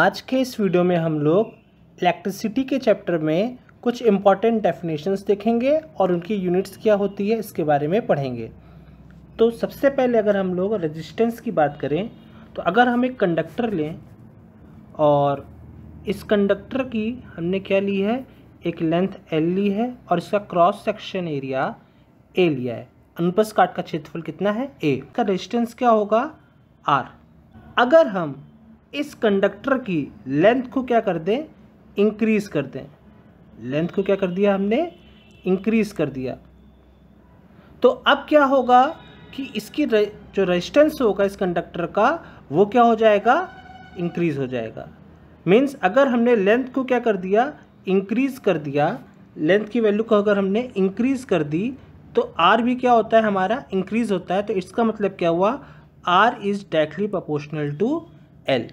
आज के इस वीडियो में हम लोग इलेक्ट्रिसिटी के चैप्टर में कुछ इम्पॉर्टेंट डेफिनेशंस देखेंगे और उनकी यूनिट्स क्या होती है इसके बारे में पढ़ेंगे तो सबसे पहले अगर हम लोग रेजिस्टेंस की बात करें तो अगर हम एक कंडक्टर लें और इस कंडक्टर की हमने क्या ली है एक लेंथ एल ली है और इसका क्रॉस सेक्शन एरिया ए लिया है अनुप्रस्थ काट का क्षेत्रफल कितना है ए का रेजिस्टेंस क्या होगा आर अगर हम इस कंडक्टर की लेंथ को क्या कर दें इंक्रीज़ कर दें लेंथ को क्या कर दिया हमने इंक्रीज़ कर दिया तो अब क्या होगा कि इसकी रे, जो रेजिस्टेंस होगा इस कंडक्टर का वो क्या हो जाएगा इंक्रीज़ हो जाएगा मीन्स अगर हमने लेंथ को क्या कर दिया इंक्रीज़ कर दिया लेंथ की वैल्यू को अगर हमने इंक्रीज़ कर दी तो आर भी क्या होता है हमारा इंक्रीज़ होता है तो इसका मतलब क्या हुआ R is directly proportional to L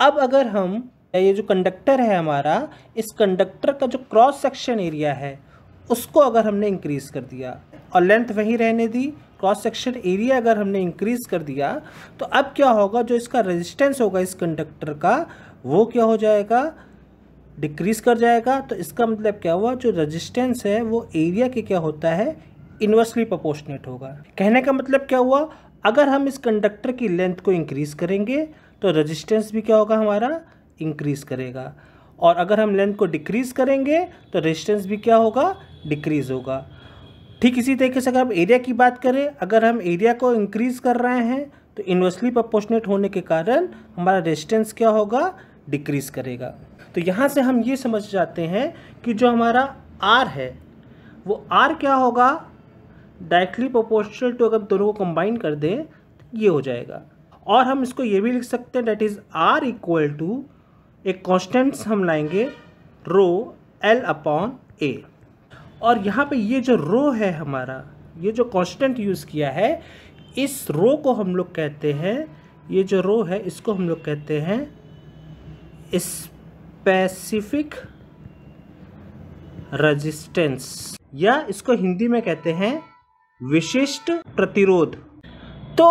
अब अगर हम ये जो कंडक्टर है हमारा इस कंडक्टर का जो क्रॉस सेक्शन एरिया है उसको अगर हमने इंक्रीज़ कर दिया और लेंथ वहीं रहने दी क्रॉस सेक्शन एरिया अगर हमने इंक्रीज़ कर दिया तो अब क्या होगा जो इसका रेजिस्टेंस होगा इस कंडक्टर का वो क्या हो जाएगा डिक्रीज़ कर जाएगा तो इसका मतलब क्या हुआ जो रेजिस्टेंस है वो एरिया के क्या होता है इन्वर्सली प्रोपोर्शनेट होगा कहने का मतलब क्या हुआ अगर हम इस कंडक्टर की लेंथ को इंक्रीज़ करेंगे तो रेजिस्टेंस भी क्या होगा हमारा इंक्रीज़ करेगा और अगर हम लेंथ को डिक्रीज़ करेंगे तो रेजिस्टेंस भी क्या होगा डिक्रीज़ होगा ठीक इसी तरीके से अगर हम एरिया की बात करें अगर हम एरिया को इंक्रीज़ कर रहे हैं तो इन्वर्सली प्रपोर्शनेट होने के कारण हमारा रेजिस्टेंस क्या होगा डिक्रीज़ करेगा तो यहाँ से हम ये समझ जाते हैं कि जो हमारा आर है वो आर क्या होगा डायरेक्टली प्रोपोर्शनल टू अगर दोनों को कंबाइन कर दें तो ये हो जाएगा और हम इसको ये भी लिख सकते हैं that is R equal to एक कॉन्स्टेंट्स हम लाएंगे रो एल अपॉन ए और यहाँ पे ये जो रो है हमारा ये जो कॉन्स्टेंट यूज़ किया है इस रो को हम लोग कहते हैं ये जो रो है इसको हम लोग कहते हैं स्पेसिफिक रजिस्टेंस या इसको हिंदी में कहते हैं विशिष्ट प्रतिरोध तो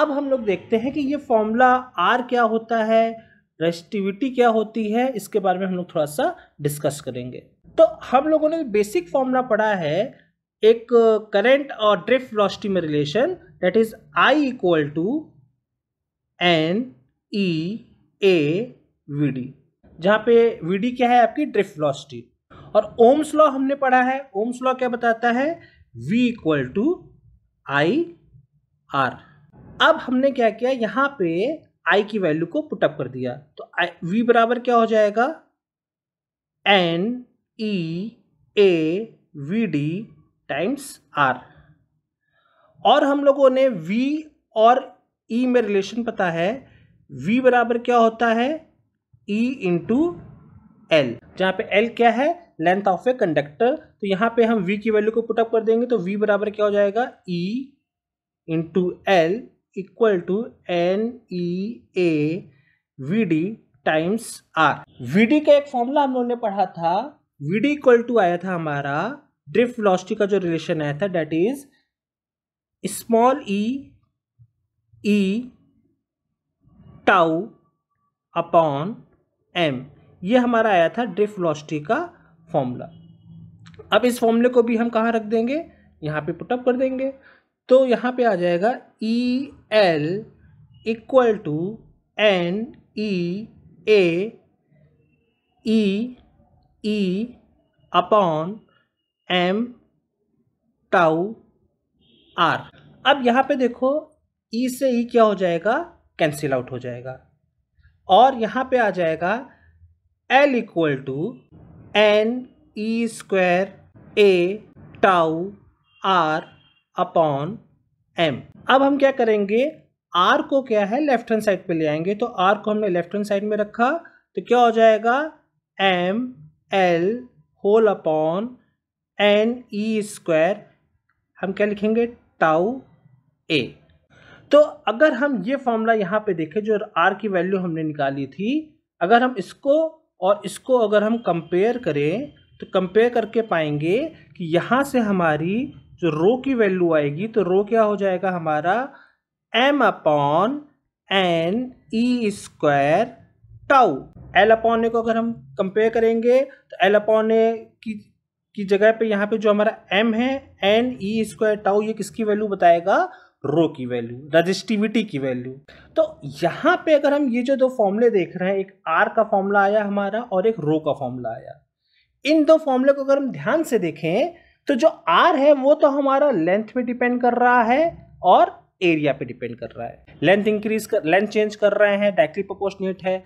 अब हम लोग देखते हैं कि ये फॉर्मूला आर क्या होता है रेस्टिविटी क्या होती है इसके बारे में हम लोग थोड़ा सा डिस्कस करेंगे तो हम लोगों ने बेसिक फॉर्मूला पढ़ा है एक करंट और ड्रिफ्ट वेलोसिटी में relation that is I equal to N E A V D जहाँ पे वी डी क्या है आपकी ड्रिफ्ट वेलोसिटी और ओम्स लॉ हमने पढ़ा है ओम्स लॉ क्या बताता है V equal to I R अब हमने क्या किया यहाँ पे आई की वैल्यू को पुटअप कर दिया तो आई वी बराबर क्या हो जाएगा N E A V D times R और हम लोगों ने वी और ई e में रिलेशन पता है वी बराबर क्या होता है ई इंटू एल जहाँ पे एल क्या है लेंथ ऑफ ए कंडक्टर तो यहाँ पे हम वी की वैल्यू को पुटअप कर देंगे तो वी बराबर क्या हो जाएगा E into L equal to N E A V D times R V D का एक फॉर्मूला हम लोगों ने पढ़ा था वी डी इक्वल टू आया था हमारा ड्रिफ्ट वेलोसिटी का जो रिलेशन आया था that is small E E tau upon M ये हमारा आया था ड्रिफ्ट वेलोसिटी का फॉर्मूला अब इस फॉर्मूले को भी हम कहाँ रख देंगे यहाँ पे पुटअप कर देंगे तो यहाँ पे आ जाएगा E L equal to N E A E upon M tau R अब यहाँ पे देखो ई e से ई e क्या हो जाएगा कैंसिल आउट हो जाएगा और यहाँ पे आ जाएगा L equal to N E square A tau R upon M अब हम क्या करेंगे आर को क्या है लेफ्ट हैंड साइड पे ले आएंगे तो आर को हमने लेफ्ट हैंड साइड में रखा तो क्या हो जाएगा M L whole upon N E square हम क्या लिखेंगे टाउ ए तो अगर हम ये फॉर्मूला यहाँ पे देखें जो आर की वैल्यू हमने निकाली थी अगर हम इसको और इसको अगर हम कंपेयर करें तो कंपेयर करके पाएंगे कि यहाँ से हमारी जो तो रो की वैल्यू आएगी तो रो क्या हो जाएगा हमारा M upon N E square tau L upon A को अगर हम कंपेयर करेंगे तो एल अपॉन ए की की जगह पे यहाँ पे जो हमारा एम है एन ई स्क्वायर टाउ ये किसकी वैल्यू बताएगा रो की वैल्यू रजिस्टिविटी की वैल्यू तो यहाँ पे अगर हम ये जो दो फॉर्मूले देख रहे हैं एक आर का फॉर्मूला आया हमारा और एक रो का फॉर्मूला आया इन दो फॉर्मूले को अगर हम ध्यान से देखें तो जो आर है वो तो हमारा लेंथ पे डिपेंड कर रहा है और एरिया पे डिपेंड कर रहा है लेंथ इंक्रीज कर लेंथ चेंज कर रहे हैं डायरेक्टली प्रोपोर्शनेट है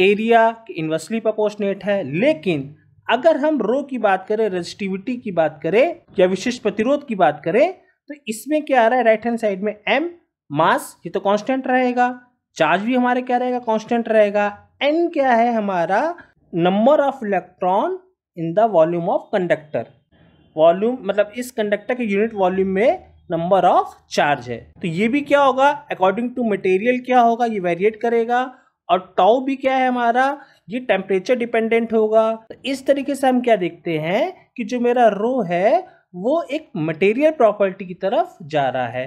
एरिया इन्वर्सली प्रोपोर्शनेट है लेकिन अगर हम रो की बात करें रेजिस्टिविटी की बात करें या विशिष्ट प्रतिरोध की बात करें तो इसमें क्या आ रहा है राइट हैंड साइड में एम मास ये तो कांस्टेंट रहेगा चार्ज भी हमारे क्या रहेगा कांस्टेंट रहेगा एन क्या है हमारा number of electron in the volume of conductor volume मतलब इस कंडक्टर के यूनिट वॉल्यूम में नंबर ऑफ चार्ज है तो ये भी क्या होगा अकॉर्डिंग टू मटेरियल क्या होगा ये वेरिएट करेगा और टाउ भी क्या है हमारा ये टेम्परेचर डिपेंडेंट होगा तो इस तरीके से हम क्या देखते हैं कि जो मेरा रो है वो एक मटेरियल प्रॉपर्टी की तरफ जा रहा है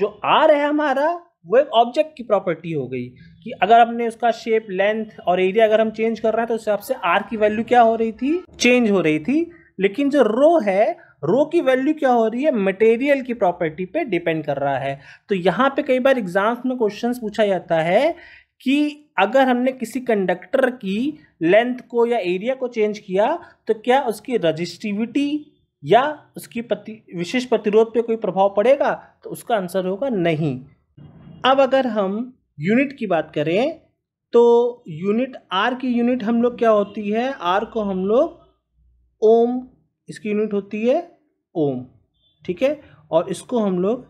जो आर है हमारा वो एक ऑब्जेक्ट की प्रॉपर्टी हो गई कि अगर हमने उसका शेप लेंथ और एरिया अगर हम चेंज कर रहे हैं तो उस हिसाब से आर की वैल्यू क्या हो रही थी चेंज हो रही थी लेकिन जो रो है रो की वैल्यू क्या हो रही है मटेरियल की प्रॉपर्टी पे डिपेंड कर रहा है तो यहाँ पे कई बार एग्जाम्स में क्वेश्चंस पूछा जाता है कि अगर हमने किसी कंडक्टर की लेंथ को या एरिया को चेंज किया तो क्या उसकी रजिस्टिविटी या उसकी प्रति विशेष प्रतिरोध पे कोई प्रभाव पड़ेगा तो उसका आंसर होगा नहीं अब अगर हम यूनिट की बात करें तो यूनिट आर की यूनिट हम लोग क्या होती है आर को हम लोग ओम इसकी यूनिट होती है ओम ठीक है और इसको हम लोग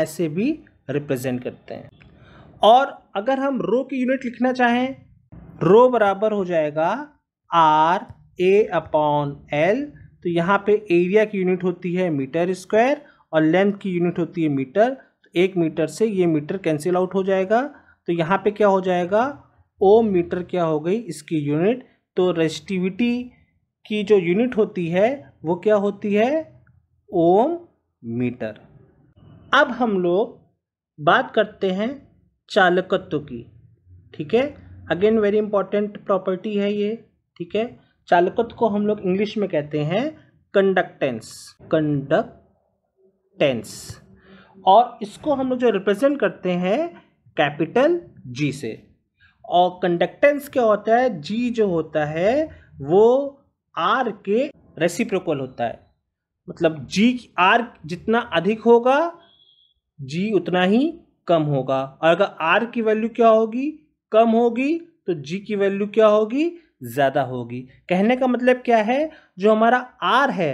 ऐसे भी रिप्रेजेंट करते हैं और अगर हम रो की यूनिट लिखना चाहें रो बराबर हो जाएगा आर ए अपॉन एल तो यहाँ पे एरिया की यूनिट होती है मीटर स्क्वायर और लेंथ की यूनिट होती है मीटर तो एक मीटर से ये मीटर कैंसिल आउट हो जाएगा तो यहाँ पे क्या हो जाएगा ओम मीटर क्या हो गई इसकी यूनिट तो रेजिस्टिविटी की जो यूनिट होती है वो क्या होती है ओम मीटर अब हम लोग बात करते हैं चालकत्व की ठीक है अगेन वेरी इंपॉर्टेंट प्रॉपर्टी है ये ठीक है चालकत्व को हम लोग इंग्लिश में कहते हैं कंडक्टेंस कंडक्टेंस और इसको हम लोग जो रिप्रेजेंट करते हैं कैपिटल जी से और कंडक्टेंस क्या होता है जी जो होता है वो आर के रेसिप्रोकल होता है मतलब जी आर जितना अधिक होगा जी उतना ही कम होगा और अगर आर की वैल्यू क्या होगी कम होगी तो जी की वैल्यू क्या होगी ज़्यादा होगी कहने का मतलब क्या है जो हमारा आर है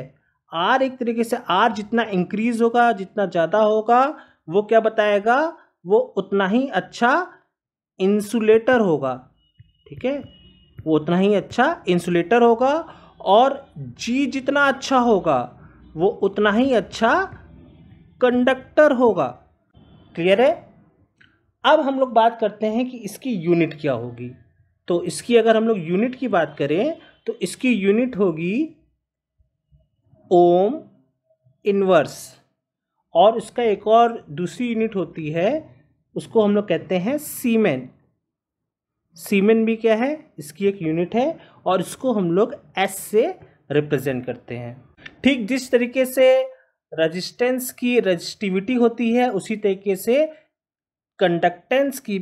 आर एक तरीके से आर जितना इंक्रीज होगा जितना ज़्यादा होगा वो क्या बताएगा वो उतना ही अच्छा इंसुलेटर होगा ठीक है वो उतना ही अच्छा इंसुलेटर होगा और जी जितना अच्छा होगा वो उतना ही अच्छा कंडक्टर होगा क्लियर है अब हम लोग बात करते हैं कि इसकी यूनिट क्या होगी तो इसकी अगर हम लोग यूनिट की बात करें तो इसकी यूनिट होगी ओम इनवर्स और इसका एक और दूसरी यूनिट होती है उसको हम लोग कहते हैं सीमेंट सीमेन भी क्या है इसकी एक यूनिट है और इसको हम लोग एस से रिप्रेजेंट करते हैं ठीक जिस तरीके से रजिस्टेंस की रजिस्टिविटी होती है उसी तरीके से कंडक्टेंस की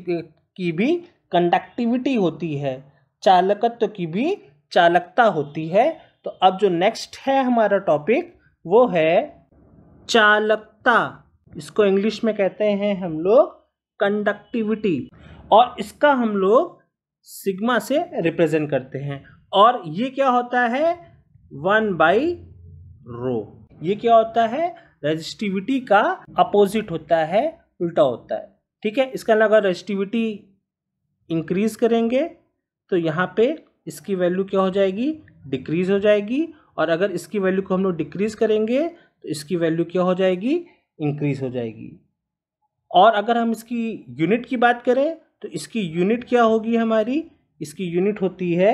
की भी कंडक्टिविटी होती है चालकत्व की भी चालकता होती है तो अब जो नेक्स्ट है हमारा टॉपिक वो है चालकता इसको इंग्लिश में कहते हैं हम लोग कंडक्टिविटी और इसका हम लोग सिग्मा से रिप्रेजेंट करते हैं और ये क्या होता है वन बाई रो ये क्या होता है रजिस्टिविटी का अपोजिट होता है उल्टा होता है ठीक है इसका मतलब अलावा रजिस्टिविटी इंक्रीज करेंगे तो यहाँ पे इसकी वैल्यू क्या हो जाएगी डिक्रीज हो जाएगी और अगर इसकी वैल्यू को हम लोग डिक्रीज करेंगे तो इसकी वैल्यू क्या हो जाएगी इंक्रीज हो जाएगी और अगर हम इसकी यूनिट की बात करें तो इसकी यूनिट क्या होगी हमारी इसकी यूनिट होती है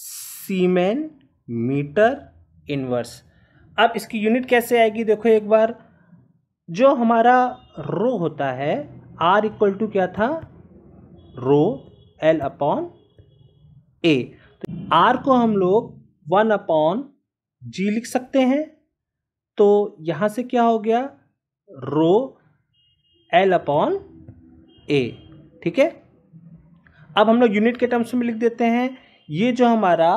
सीमेन मीटर इनवर्स अब इसकी यूनिट कैसे आएगी देखो एक बार जो हमारा रो होता है आर इक्वल टू क्या था रो एल अपॉन ए तो आर को हम लोग वन अपॉन जी लिख सकते हैं तो यहाँ से क्या हो गया रो एल अपॉन ए ठीक है अब हम लोग यूनिट के टर्म्स में लिख देते हैं ये जो हमारा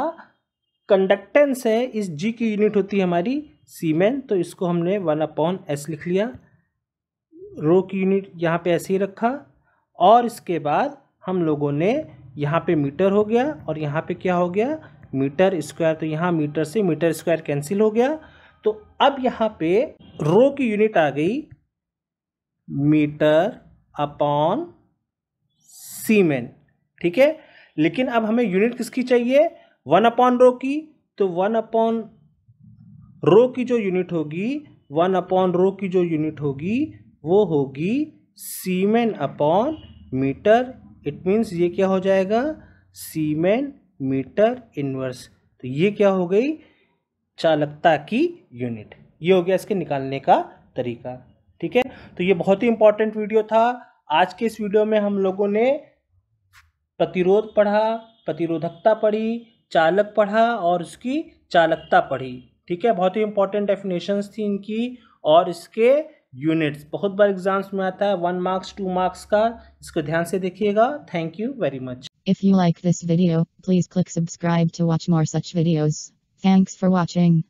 कंडक्टेंस है इस जी की यूनिट होती है हमारी सीमेन तो इसको हमने वन अपॉन एस लिख लिया रो की यूनिट यहाँ पे ऐसे ही रखा और इसके बाद हम लोगों ने यहाँ पे मीटर हो गया और यहाँ पे क्या हो गया मीटर स्क्वायर तो यहाँ मीटर से मीटर स्क्वायर कैंसिल हो गया तो अब यहाँ पे रो की यूनिट आ गई मीटर अपॉन सीमेन ठीक है लेकिन अब हमें यूनिट किसकी चाहिए वन अपॉन रो की तो वन अपॉन रो की जो यूनिट होगी वन अपॉन रो की जो यूनिट होगी वो होगी siemens upon metre it means ये क्या हो जाएगा सीमेन मीटर इनवर्स तो ये क्या हो गई चालकता की यूनिट ये हो गया इसके निकालने का तरीका ठीक है तो ये बहुत ही इंपॉर्टेंट वीडियो था आज के इस वीडियो में हम लोगों ने प्रतिरोध पढ़ा प्रतिरोधकता पढ़ी चालक पढ़ा और उसकी चालकता पढ़ी ठीक है बहुत ही इंपॉर्टेंट डेफिनेशंस थी इनकी और इसके यूनिट्स बहुत बार एग्जाम्स में आता है वन मार्क्स टू मार्क्स का इसको ध्यान से देखिएगा thank you very much if you like this video please click subscribe to watch more such videos thanks for watching